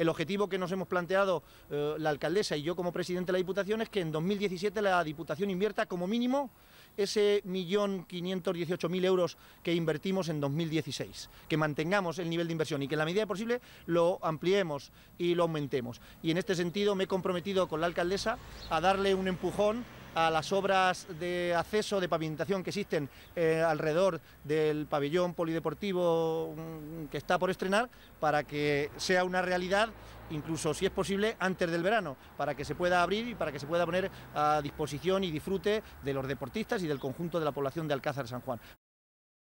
El objetivo que nos hemos planteado eh, la alcaldesa y yo como presidente de la Diputación es que en 2017 la Diputación invierta como mínimo ese millón quinientos mil euros que invertimos en 2016, que mantengamos el nivel de inversión y que en la medida posible lo ampliemos y lo aumentemos. Y en este sentido me he comprometido con la alcaldesa a darle un empujón a las obras de acceso, de pavimentación que existen eh, alrededor del pabellón polideportivo mm, que está por estrenar, para que sea una realidad incluso si es posible antes del verano, para que se pueda abrir y para que se pueda poner a disposición y disfrute de los deportistas y del conjunto de la población de Alcázar San Juan.